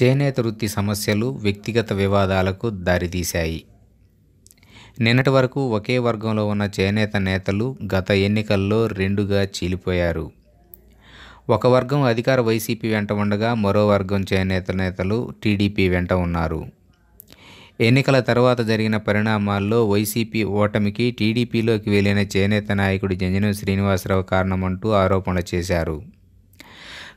చేనేత వృత్తి సమస్యలు వ్యక్తిగత వివాదాలకు దారితీశాయి నిన్నటి వరకు ఒకే వర్గంలో ఉన్న చేనేత నేతలు గత ఎన్నికల్లో రెండుగా చీలిపోయారు ఒక వర్గం అధికార వైసీపీ వెంట ఉండగా మరో వర్గం చేనేత నేతలు టీడీపీ వెంట ఉన్నారు ఎన్నికల తర్వాత జరిగిన పరిణామాల్లో వైసీపీ ఓటమికి టీడీపీలోకి వెళ్లిన చేనేత నాయకుడు జంజనం శ్రీనివాసరావు కారణమంటూ ఆరోపణలు చేశారు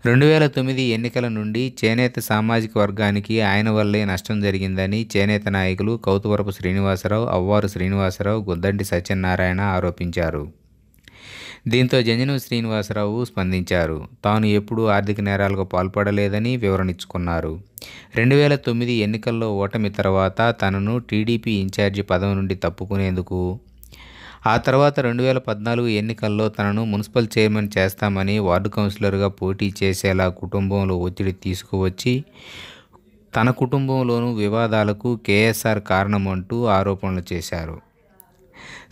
రెండు వేల తొమ్మిది ఎన్నికల నుండి చేనేత సామాజిక వర్గానికి ఆయన వల్లే నష్టం జరిగిందని చేనేత నాయకులు కౌతువరపు శ్రీనివాసరావు అవ్వారు శ్రీనివాసరావు గుద్దంటి సత్యనారాయణ ఆరోపించారు దీంతో జంజను శ్రీనివాసరావు స్పందించారు తాను ఎప్పుడూ ఆర్థిక నేరాలకు పాల్పడలేదని వివరణించుకున్నారు రెండు వేల తొమ్మిది ఎన్నికల్లో ఓటమి తర్వాత తనను టీడీపీ ఇన్ఛార్జి పదవి నుండి తప్పుకునేందుకు ఆ తర్వాత రెండు వేల పద్నాలుగు ఎన్నికల్లో తనను మున్సిపల్ చైర్మన్ చేస్తామని వార్డు కౌన్సిలర్గా పోటీ చేసేలా కుటుంబంలో ఒత్తిడి తీసుకువచ్చి తన కుటుంబంలోనూ వివాదాలకు కేఎస్ఆర్ కారణమంటూ ఆరోపణలు చేశారు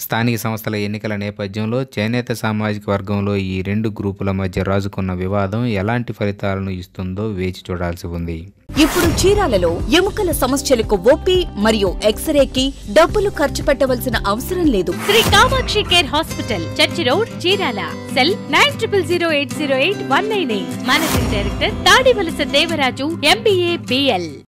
స్థానిక సంస్థల ఎన్నికల నేపథ్యంలో చేనేత సామాజిక వర్గంలో ఈ రెండు గ్రూపుల మధ్య రాజుకున్న వివాదం ఎలాంటి ఫలితాలను ఇస్తుందో వేచి చూడాల్సి ఉంది ఇప్పుడు చీరాలలో ఎముకల సమస్యలకు ఓపి మరియు ఎక్స్రేకి డబ్బులు ఖర్చు పెట్టవలసిన అవసరం లేదు Shri Kamakshi care hospital church road Chirala cell nine triple zero eight zero eight one nine eight managing director Tadivalasa Devaraju MBA BL